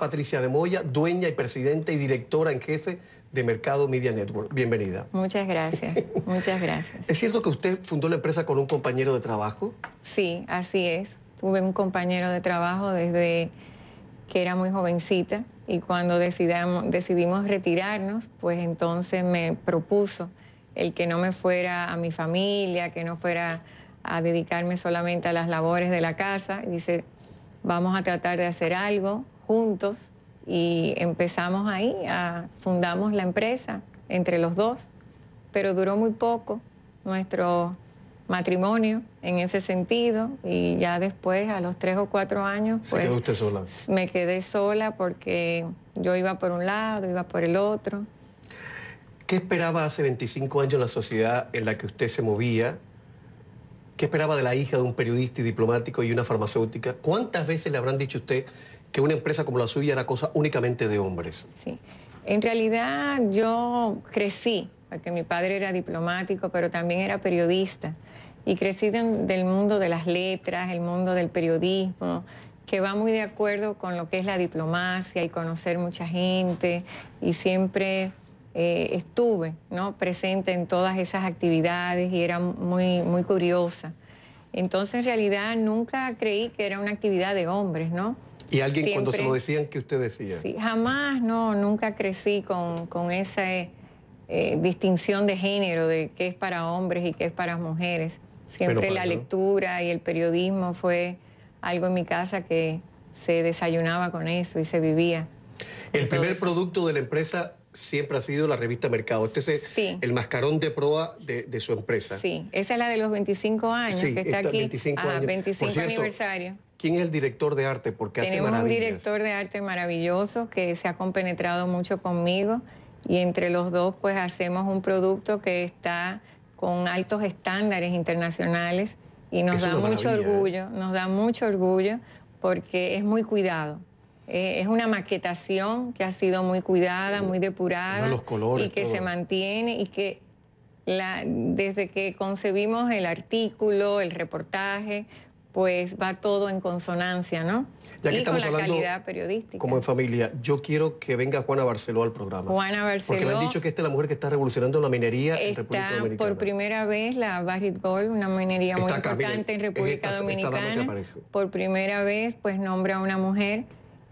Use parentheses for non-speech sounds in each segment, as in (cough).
Patricia de Moya, dueña y presidenta y directora en jefe de Mercado Media Network. Bienvenida. Muchas gracias, (laughs) muchas gracias. ¿Es cierto que usted fundó la empresa con un compañero de trabajo? Sí, así es. Tuve un compañero de trabajo desde que era muy jovencita y cuando decidimos retirarnos, pues entonces me propuso el que no me fuera a mi familia, que no fuera a dedicarme solamente a las labores de la casa. Y dice, vamos a tratar de hacer algo juntos y empezamos ahí, a, fundamos la empresa entre los dos, pero duró muy poco nuestro matrimonio en ese sentido y ya después a los tres o cuatro años pues, usted sola? me quedé sola porque yo iba por un lado, iba por el otro. ¿Qué esperaba hace 25 años la sociedad en la que usted se movía ¿Qué esperaba de la hija de un periodista y diplomático y una farmacéutica? ¿Cuántas veces le habrán dicho usted que una empresa como la suya era cosa únicamente de hombres? Sí. En realidad yo crecí, porque mi padre era diplomático, pero también era periodista. Y crecí del mundo de las letras, el mundo del periodismo, que va muy de acuerdo con lo que es la diplomacia y conocer mucha gente. Y siempre eh, estuve ¿no? presente en todas esas actividades y era muy, muy curiosa. Entonces, en realidad, nunca creí que era una actividad de hombres, ¿no? ¿Y alguien cuando se lo decían, qué usted decía? Sí, jamás, no, nunca crecí con, esa eh, eh, distinción de género de qué es para hombres y qué es para mujeres. Siempre la lectura y el periodismo fue algo en mi casa que se desayunaba con eso y se vivía. El primer producto de la empresa siempre ha sido la revista Mercado. Este es el mascarón de proa de, su empresa. Sí, esa es la de los 25 años que está aquí. 25 ah, años. 25 cierto, aniversario. ¿Quién es el director de arte? Porque Tenemos un director de arte maravilloso que se ha compenetrado mucho conmigo y entre los dos pues hacemos un producto que está con altos estándares internacionales y nos da mucho ¿eh? orgullo, nos da mucho orgullo porque es muy cuidado. Eh, es una maquetación que ha sido muy cuidada, muy depurada. Los colores, y que se mantiene y que desde que concebimos el artículo, el reportaje, pues va todo en consonancia, ¿no? Ya que estamos la hablando Como en familia, yo quiero que venga Juana Barceló al programa. Juana Barceló. Porque me han dicho que esta es la mujer que está revolucionando la minería en República Dominicana. por primera vez la Barit Gold, una minería muy importante en República Dominicana. por primera vez, pues nombra a una mujer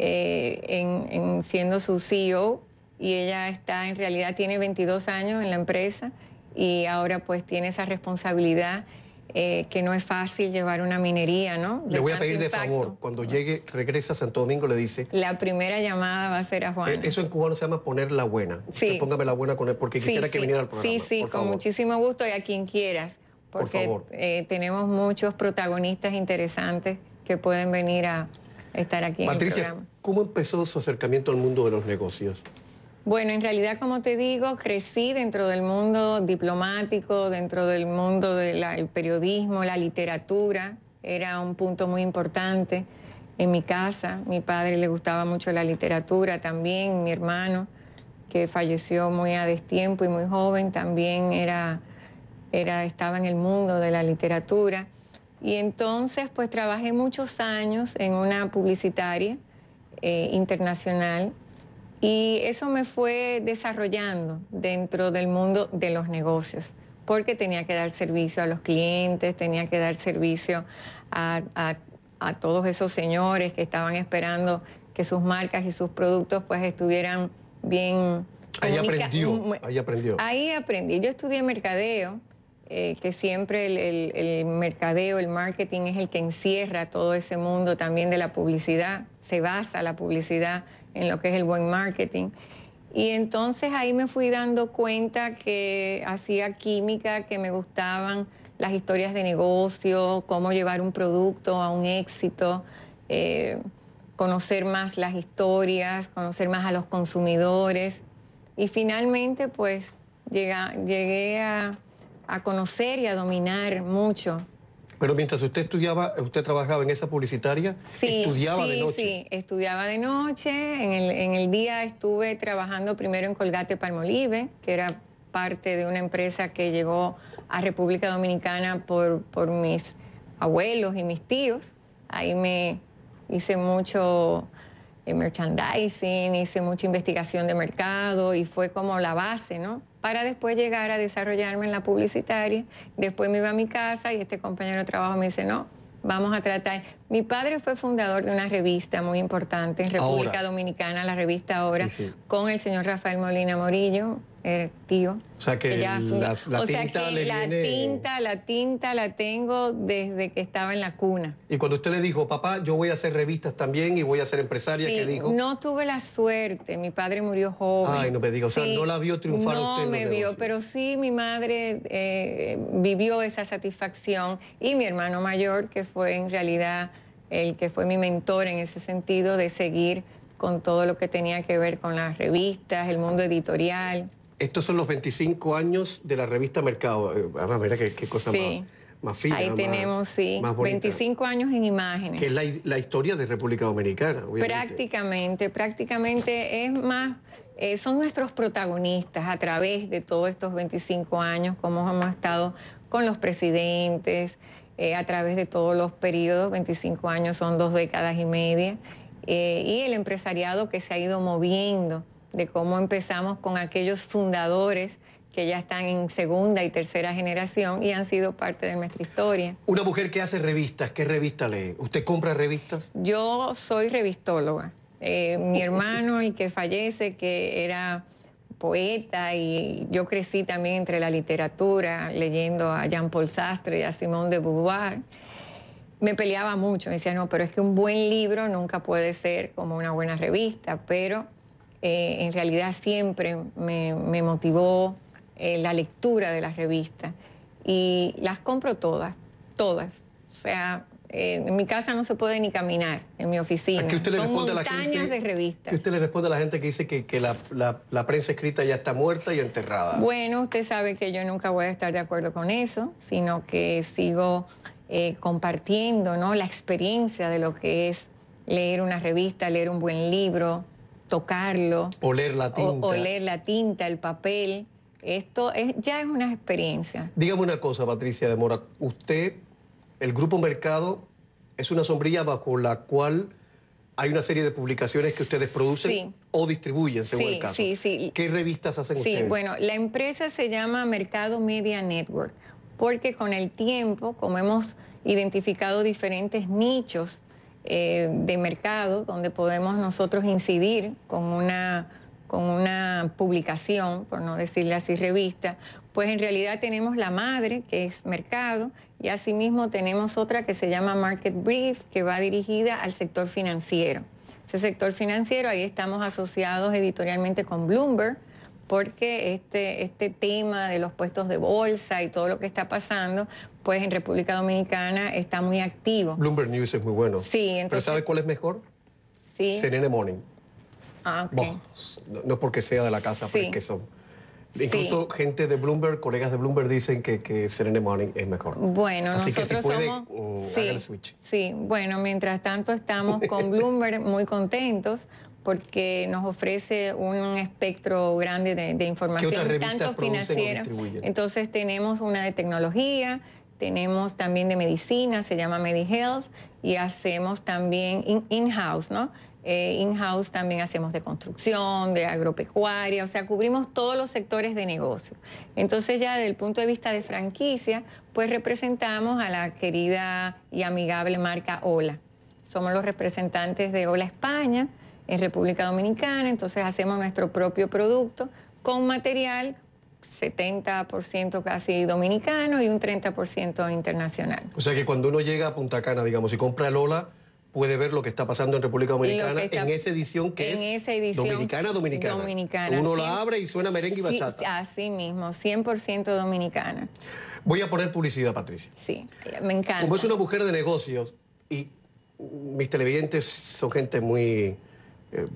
eh, en, siendo su CEO y ella está en realidad tiene 22 años en la empresa y ahora pues tiene esa responsabilidad eh, que no es fácil llevar una minería, ¿no? le voy a pedir de favor, cuando llegue, regresa a Santo Domingo, le dice... La primera llamada va a ser a Juan. Eh, eso en cubano se llama poner la buena. Sí. Usted póngame la buena con él, porque quisiera que viniera al programa. Sí, sí, con muchísimo gusto y a quien quieras, porque por favor. tenemos muchos protagonistas interesantes que pueden venir a, estar aquí. ¿cómo empezó su acercamiento al mundo de los negocios? Bueno, en realidad, como te digo, crecí dentro del mundo diplomático, dentro del mundo del periodismo, la literatura, era un punto muy importante en mi casa. Mi padre le gustaba mucho la literatura también, mi hermano, que falleció muy a destiempo y muy joven, también era, era, estaba en el mundo de la literatura. Y entonces, pues trabajé muchos años en una publicitaria eh, internacional y eso me fue desarrollando dentro del mundo de los negocios, porque tenía que dar servicio a los clientes, tenía que dar servicio a, a todos esos señores que estaban esperando que sus marcas y sus productos pues estuvieran bien... Ahí aprendió, ahí aprendió. Ahí aprendí. Yo estudié mercadeo eh, que siempre el, mercadeo, el marketing es el que encierra todo ese mundo también de la publicidad, se basa la publicidad en lo que es el buen marketing. Y entonces ahí me fui dando cuenta que hacía química, que me gustaban las historias de negocio, cómo llevar un producto a un éxito, eh, conocer más las historias, conocer más a los consumidores. Y finalmente pues llegué, llegué a a conocer y a dominar mucho. Pero mientras usted estudiaba, usted trabajaba en esa publicitaria, sí, estudiaba de noche. Sí, estudiaba de noche. En el, día estuve trabajando primero en Colgate Palmolive, que era parte de una empresa que llegó a República Dominicana por, por mis abuelos y mis tíos. Ahí me hice mucho eh, merchandising, hice mucha investigación de mercado y fue como la base, ¿no? Para después llegar a desarrollarme en la publicitaria. Después me iba a mi casa y este compañero de trabajo me dice, no, vamos a tratar. Mi padre fue fundador de una revista muy importante en República Dominicana, la revista Ahora, con el señor Rafael Molina Morillo, tío. O sea que, la, tinta sea que la tinta, la tengo desde que estaba en la cuna. Y cuando usted le dijo, papá, yo voy a hacer revistas también y voy a ser empresaria, ¿qué dijo? No tuve la suerte, mi padre murió joven. Ay, no me diga, o sea, no la vio triunfar no No me vio, pero sí mi madre eh, vivió esa satisfacción y mi hermano mayor, que fue en realidad el que fue mi mentor en ese sentido de seguir con todo lo que tenía que ver con las revistas, el mundo editorial. Estos son los 25 años de la revista Mercado. Eh, a mira qué, cosa más, más, fina. Ahí tenemos, sí, 25 años en imágenes. Que es la, historia de República Dominicana. Prácticamente, prácticamente es más, eh, son nuestros protagonistas a través de todos estos 25 años, cómo hemos estado con los presidentes, eh, a través de todos los periodos, 25 años son dos décadas y media, y el empresariado que se ha ido moviendo de cómo empezamos con aquellos fundadores que ya están en segunda y tercera generación y han sido parte de nuestra historia. Una mujer que hace revistas, ¿qué revista lee? ¿Usted compra revistas? Yo soy revistóloga. Eh, mi hermano, el que fallece, que era poeta y yo crecí también entre la literatura, leyendo a Jean-Paul Sastre y a Simone de Beauvoir, me peleaba mucho. Me decía, no, pero es que un buen libro nunca puede ser como una buena revista, pero eh, en realidad siempre me, motivó eh, la lectura de las revistas y las compro todas, todas. O sea, eh, en mi casa no se puede ni caminar, en mi oficina. Son montañas de revistas. ¿Qué usted le responde a la gente que dice que, la, prensa escrita ya está muerta y enterrada? Bueno, usted sabe que yo nunca voy a estar de acuerdo con eso, sino que sigo compartiendo ¿no? la experiencia de lo que es leer una revista, leer un buen libro, tocarlo. Oler la tinta. O, oler la tinta, el papel. Esto es, ya es una experiencia. Dígame una cosa, Patricia de Mora. Usted, el Grupo Mercado, es una sombrilla bajo la cual hay una serie de publicaciones que ustedes producen o distribuyen, según el caso. Sí, sí. ¿Qué revistas hacen ustedes? Sí, bueno, la empresa se llama Mercado Media Network, porque con el tiempo, como hemos identificado diferentes nichos eh, de mercado donde podemos nosotros incidir con una, con una publicación, por no decirle así revista, pues en realidad tenemos la madre, que es mercado, y asimismo tenemos otra que se llama Market Brief, que va dirigida al sector financiero. Ese sector financiero, ahí estamos asociados editorialmente con Bloomberg, porque este, este tema de los puestos de bolsa y todo lo que está pasando, pues en República Dominicana está muy activo. Bloomberg News es muy bueno. Sí, entonces... ¿Pero sabe cuál es mejor? Sí. CNN Morning. Ah, okay. no, porque sea de la casa, pero es que son... Incluso gente de Bloomberg, colegas de Bloomberg dicen que, que Morning es mejor. Bueno, nosotros somos, Sí, bueno, mientras tanto estamos con (laughs) Bloomberg muy contentos porque nos ofrece un espectro grande de, de información, tanto financiera. Entonces tenemos una de tecnología, tenemos también de medicina, se llama MediHealth, y hacemos también in-house, in house no eh, in-house también hacemos de construcción, de agropecuaria, o sea, cubrimos todos los sectores de negocio. Entonces ya desde el punto de vista de franquicia, pues representamos a la querida y amigable marca Ola. Somos los representantes de Ola España en República Dominicana, entonces hacemos nuestro propio producto con material 70% casi dominicano y un 30% internacional. O sea que cuando uno llega a Punta Cana, digamos, y compra Lola, puede ver lo que está pasando en República Dominicana en esa edición que es dominicana, dominicana. Uno la abre y suena merengue y bachata. así mismo, 100% dominicana. Voy a poner publicidad, Patricia. Sí, me encanta. Como es una mujer de negocios y mis televidentes son gente muy eh,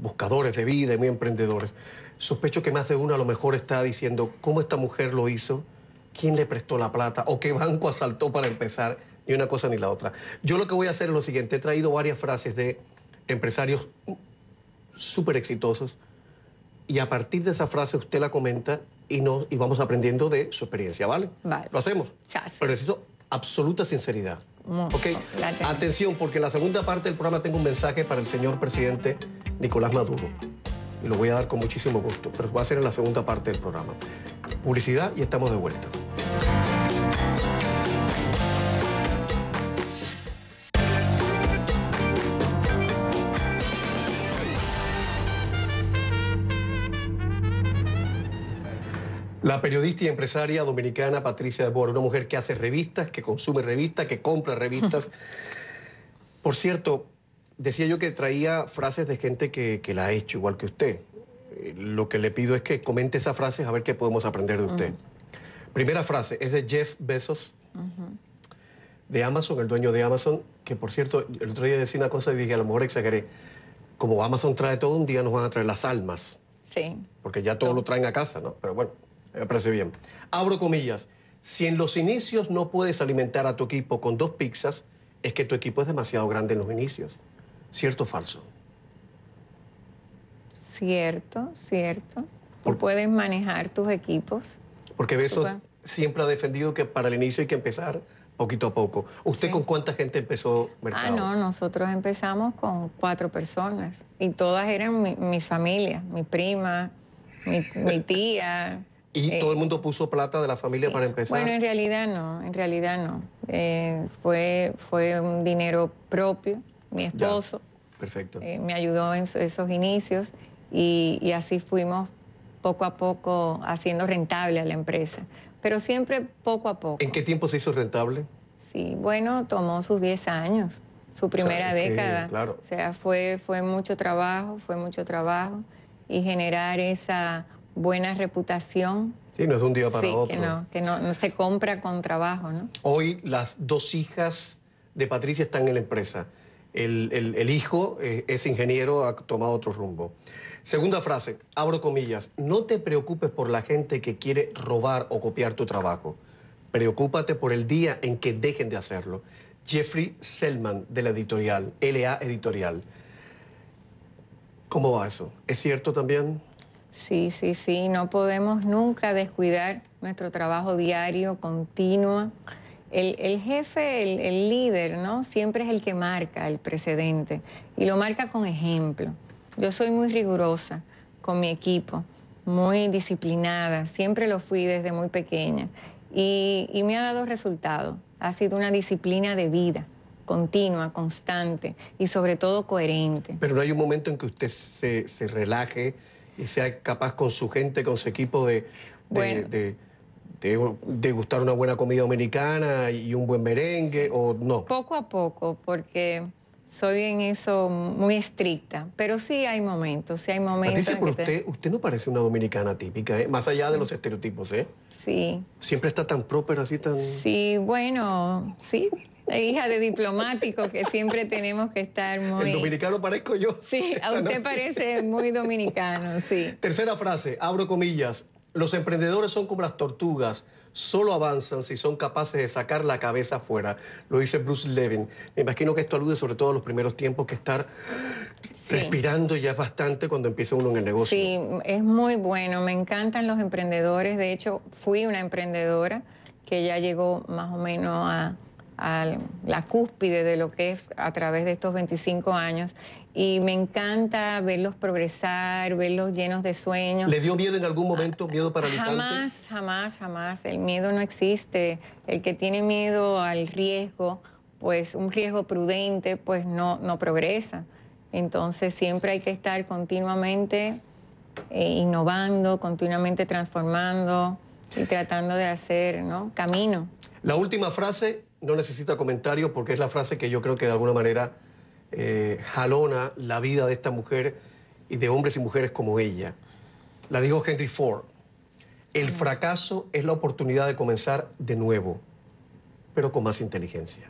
buscadores de vida y muy emprendedores. Sospecho que más de uno a lo mejor está diciendo cómo esta mujer lo hizo, quién le prestó la plata o qué banco asaltó para empezar, ni una cosa ni la otra. Yo lo que voy a hacer es lo siguiente, he traído varias frases de empresarios súper exitosos y a partir de esa frase usted la comenta y, no, y vamos aprendiendo de su experiencia, ¿vale? Lo hacemos. Pero necesito absoluta sinceridad. Ok, atención, porque en la segunda parte del programa tengo un mensaje para el señor presidente Nicolás Maduro. Y lo voy a dar con muchísimo gusto, pero va a ser en la segunda parte del programa. Publicidad y estamos de vuelta. La periodista y empresaria dominicana Patricia de Bor, una mujer que hace revistas, que consume revistas, que compra revistas. (laughs) Por cierto, decía yo que traía frases de gente que, la ha hecho, igual que usted. Eh, lo que le pido es que comente esas frases a ver qué podemos aprender de usted. Primera frase es de Jeff Bezos, de Amazon, el dueño de Amazon, que por cierto, el otro día decía una cosa y dije, a lo mejor exageré. Como Amazon trae todo, un día nos van a traer las almas. Sí. Porque ya todo. lo traen a casa, ¿no? Pero bueno. Me parece bien. Abro comillas. Si en los inicios no puedes alimentar a tu equipo con dos pizzas, es que tu equipo es demasiado grande en los inicios. ¿Cierto o falso? Cierto, cierto. puedes manejar tus equipos. Porque Beso siempre ha defendido que para el inicio hay que empezar poquito a poco. ¿Usted con cuánta gente empezó Mercado? Ah, no, nosotros empezamos con cuatro personas y todas eran mi, mis familias, mi prima, mi tía, ¿Y eh, todo el mundo puso plata de la familia para empezar? Bueno, en realidad no, en realidad no. Eh, fue, fue un dinero propio, mi esposo. Perfecto. Eh, me ayudó en esos inicios y, así fuimos poco a poco haciendo rentable a la empresa, pero siempre poco a poco. ¿En qué tiempo se hizo rentable? Sí, bueno, tomó sus 10 años, su primera década. claro. O sea, fue, fue mucho trabajo, fue mucho trabajo y generar esa buena reputación. Sí, no es un día para otro. Que, no, se compra con trabajo, ¿no? Hoy las dos hijas de Patricia están en la empresa. El, hijo eh, es ingeniero, ha tomado otro rumbo. Segunda frase, abro comillas, no te preocupes por la gente que quiere robar o copiar tu trabajo. Preocúpate por el día en que dejen de hacerlo. Jeffrey Selman, de la editorial, LA Editorial. ¿Cómo va eso? ¿Es cierto también? Sí, sí, sí, no podemos nunca descuidar nuestro trabajo diario, continuo. El, jefe, el, líder, ¿no? Siempre es el que marca el precedente y lo marca con ejemplo. Yo soy muy rigurosa con mi equipo, muy disciplinada, siempre lo fui desde muy pequeña y, me ha dado resultado. Ha sido una disciplina de vida continua, constante y sobre todo coherente. Pero no hay un momento en que usted se, se relaje, y sea capaz con su gente, con su equipo de, de, gustar una buena comida dominicana y un buen merengue o no? Poco a poco, porque soy en eso muy estricta, pero sí hay momentos, sí hay momentos. Patricia, pero usted, usted no parece una dominicana típica, ¿eh? más allá de los mm. estereotipos, ¿eh? Sí. Siempre está tan próspera, así tan... Sí, bueno, sí, hija de diplomático que siempre tenemos que estar muy... El dominicano parezco yo. Sí, a usted parece muy dominicano, sí. Tercera frase, abro comillas. Los emprendedores son como las tortugas, solo avanzan si son capaces de sacar la cabeza afuera. Lo dice Bruce Levin. Me imagino que esto alude sobre todo a los primeros tiempos que estar respirando ya es bastante cuando empieza uno en el negocio. Sí, es muy bueno. Me encantan los emprendedores. De hecho, fui una emprendedora que ya llegó más o menos a a la cúspide de lo que es a través de estos 25 años y me encanta verlos progresar, verlos llenos de sueños. ¿Le dio miedo en algún momento, ah, miedo paralizante? Jamás, jamás, jamás. El miedo no existe. El que tiene miedo al riesgo, pues un riesgo prudente, pues no, no progresa. Entonces siempre hay que estar continuamente eh, innovando, continuamente transformando y tratando de hacer ¿no? camino. La última frase no necesita comentario porque es la frase que yo creo que de alguna manera eh, jalona la vida de esta mujer y de hombres y mujeres como ella. La dijo Henry Ford. El fracaso es la oportunidad de comenzar de nuevo, pero con más inteligencia.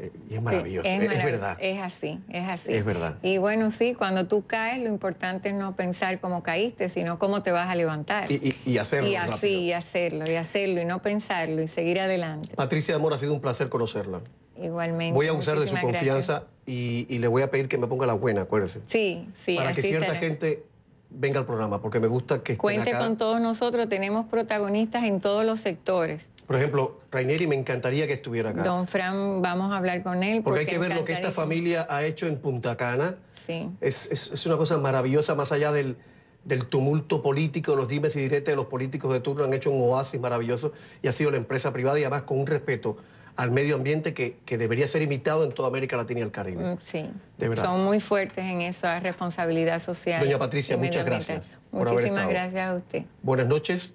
Eh, y es maravilloso, es, verdad. Es así, es así. Es verdad. Y bueno, sí, cuando tú caes, lo importante es no pensar cómo caíste, sino cómo te vas a levantar. Y, y, hacerlo. Y así, y hacerlo, y hacerlo, y no pensarlo, y seguir adelante. Patricia Amor, ha sido un placer conocerla. Igualmente. Voy a usar de su confianza y, le voy a pedir que me ponga la buena, acuérdese. Sí, sí. Para que cierta gente venga al programa, porque me gusta que Cuente con todos nosotros, tenemos protagonistas en todos los sectores. Por ejemplo, Rainieri, me encantaría que estuviera acá. Don Fran, vamos a hablar con él. Porque, hay que ver lo que esta familia ha hecho en Punta Cana. Sí. Es, una cosa maravillosa, más allá del, del tumulto político, los dimes y diretes de los políticos de turno, han hecho un oasis maravilloso y ha sido la empresa privada y además con un respeto al medio ambiente que, que, debería ser imitado en toda América Latina y el Caribe. Mm, sí, son muy fuertes en esa responsabilidad social. Doña Patricia, muchas gracias. Muchísimas gracias a usted. Buenas noches,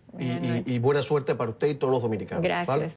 Y, buena suerte para usted y todos los dominicanos. Gracias.